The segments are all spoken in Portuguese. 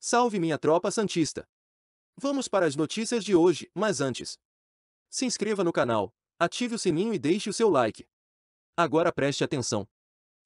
Salve minha tropa santista! Vamos para as notícias de hoje, mas antes. Se inscreva no canal, ative o sininho e deixe o seu like. Agora preste atenção.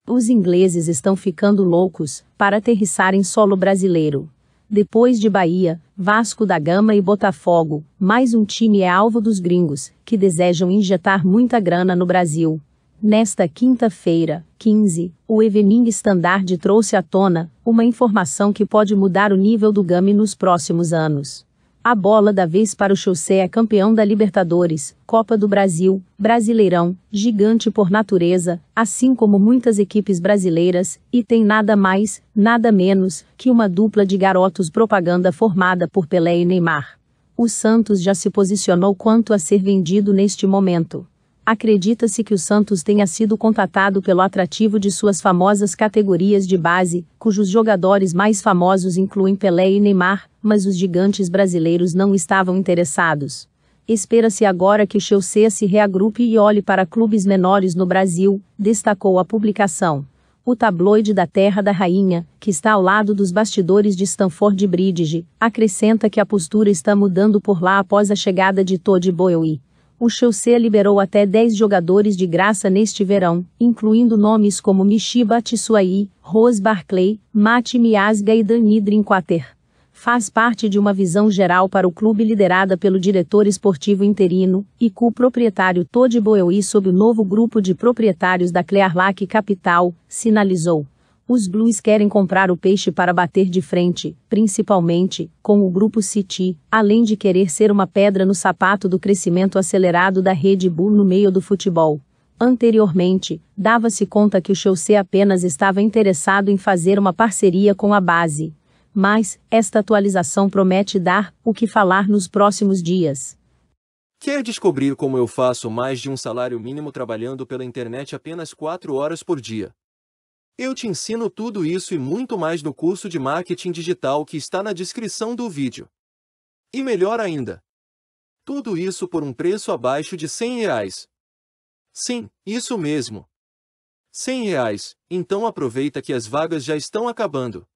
Os ingleses estão ficando loucos para aterrissar em solo brasileiro. Depois de Bahia, Vasco da Gama e Botafogo, mais um time é alvo dos gringos, que desejam injetar muita grana no Brasil. Nesta quinta-feira, 15, o Evening Standard trouxe à tona uma informação que pode mudar o nível do GAMI nos próximos anos. A bola da vez para o chelsea é campeão da Libertadores, Copa do Brasil, Brasileirão, gigante por natureza, assim como muitas equipes brasileiras, e tem nada mais, nada menos, que uma dupla de garotos propaganda formada por Pelé e Neymar. O Santos já se posicionou quanto a ser vendido neste momento. Acredita-se que o Santos tenha sido contatado pelo atrativo de suas famosas categorias de base, cujos jogadores mais famosos incluem Pelé e Neymar, mas os gigantes brasileiros não estavam interessados. Espera-se agora que o Chelsea se reagrupe e olhe para clubes menores no Brasil, destacou a publicação. O tabloide da Terra da Rainha, que está ao lado dos bastidores de Stanford Bridge, acrescenta que a postura está mudando por lá após a chegada de Todd Bowie o Chelsea liberou até 10 jogadores de graça neste verão, incluindo nomes como Mishiba Tsuai, Rose Barclay, Mati Miasga e Dani Drinkwater. Faz parte de uma visão geral para o clube liderada pelo diretor esportivo interino e co-proprietário Todd Boeui sob o novo grupo de proprietários da Clearlac Capital, sinalizou. Os Blues querem comprar o peixe para bater de frente, principalmente, com o grupo City, além de querer ser uma pedra no sapato do crescimento acelerado da Red Bull no meio do futebol. Anteriormente, dava-se conta que o Chelsea apenas estava interessado em fazer uma parceria com a base. Mas, esta atualização promete dar o que falar nos próximos dias. Quer descobrir como eu faço mais de um salário mínimo trabalhando pela internet apenas 4 horas por dia? Eu te ensino tudo isso e muito mais no curso de marketing digital que está na descrição do vídeo. E melhor ainda, tudo isso por um preço abaixo de 100 reais. Sim, isso mesmo. 100 reais, então aproveita que as vagas já estão acabando.